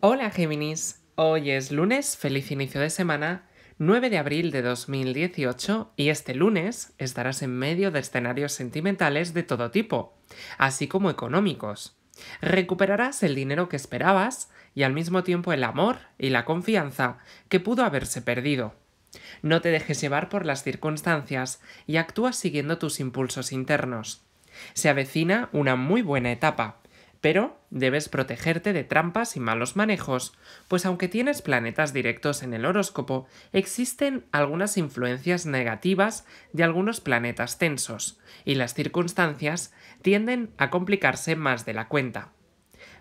Hola Géminis, hoy es lunes, feliz inicio de semana, 9 de abril de 2018 y este lunes estarás en medio de escenarios sentimentales de todo tipo, así como económicos. Recuperarás el dinero que esperabas y al mismo tiempo el amor y la confianza que pudo haberse perdido. No te dejes llevar por las circunstancias y actúa siguiendo tus impulsos internos. Se avecina una muy buena etapa pero debes protegerte de trampas y malos manejos, pues aunque tienes planetas directos en el horóscopo, existen algunas influencias negativas de algunos planetas tensos, y las circunstancias tienden a complicarse más de la cuenta.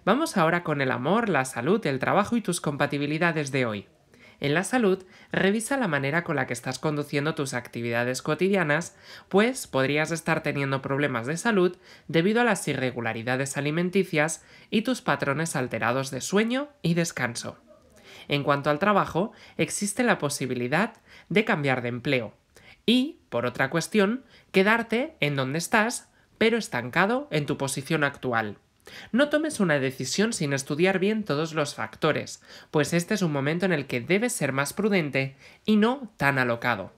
Vamos ahora con el amor, la salud, el trabajo y tus compatibilidades de hoy. En la salud, revisa la manera con la que estás conduciendo tus actividades cotidianas, pues podrías estar teniendo problemas de salud debido a las irregularidades alimenticias y tus patrones alterados de sueño y descanso. En cuanto al trabajo, existe la posibilidad de cambiar de empleo y, por otra cuestión, quedarte en donde estás, pero estancado en tu posición actual. No tomes una decisión sin estudiar bien todos los factores, pues este es un momento en el que debes ser más prudente y no tan alocado.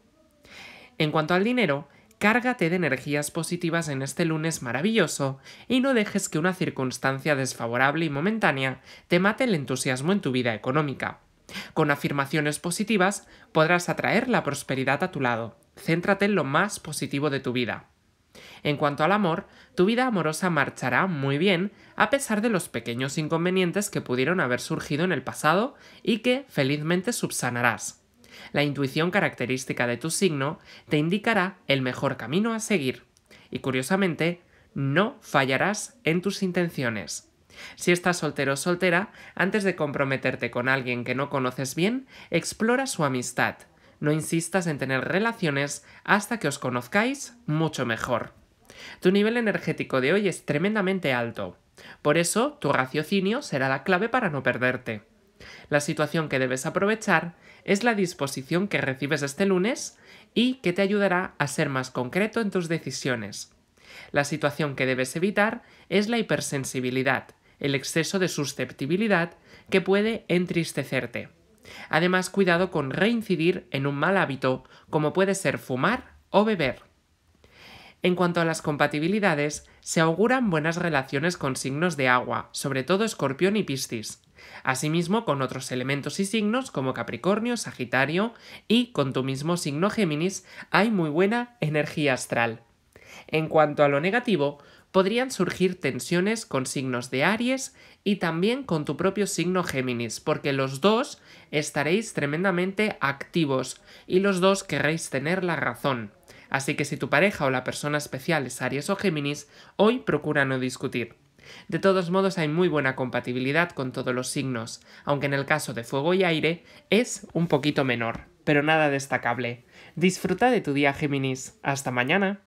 En cuanto al dinero, cárgate de energías positivas en este lunes maravilloso y no dejes que una circunstancia desfavorable y momentánea te mate el entusiasmo en tu vida económica. Con afirmaciones positivas podrás atraer la prosperidad a tu lado. Céntrate en lo más positivo de tu vida. En cuanto al amor, tu vida amorosa marchará muy bien a pesar de los pequeños inconvenientes que pudieron haber surgido en el pasado y que felizmente subsanarás. La intuición característica de tu signo te indicará el mejor camino a seguir. Y curiosamente, no fallarás en tus intenciones. Si estás soltero o soltera, antes de comprometerte con alguien que no conoces bien, explora su amistad. No insistas en tener relaciones hasta que os conozcáis mucho mejor. Tu nivel energético de hoy es tremendamente alto. Por eso, tu raciocinio será la clave para no perderte. La situación que debes aprovechar es la disposición que recibes este lunes y que te ayudará a ser más concreto en tus decisiones. La situación que debes evitar es la hipersensibilidad, el exceso de susceptibilidad que puede entristecerte. Además, cuidado con reincidir en un mal hábito como puede ser fumar o beber. En cuanto a las compatibilidades, se auguran buenas relaciones con signos de agua, sobre todo escorpión y piscis. Asimismo, con otros elementos y signos como Capricornio, Sagitario y con tu mismo signo Géminis, hay muy buena energía astral. En cuanto a lo negativo, podrían surgir tensiones con signos de Aries y también con tu propio signo Géminis, porque los dos estaréis tremendamente activos y los dos querréis tener la razón. Así que si tu pareja o la persona especial es Aries o Géminis, hoy procura no discutir. De todos modos hay muy buena compatibilidad con todos los signos, aunque en el caso de fuego y aire es un poquito menor, pero nada destacable. Disfruta de tu día Géminis. Hasta mañana.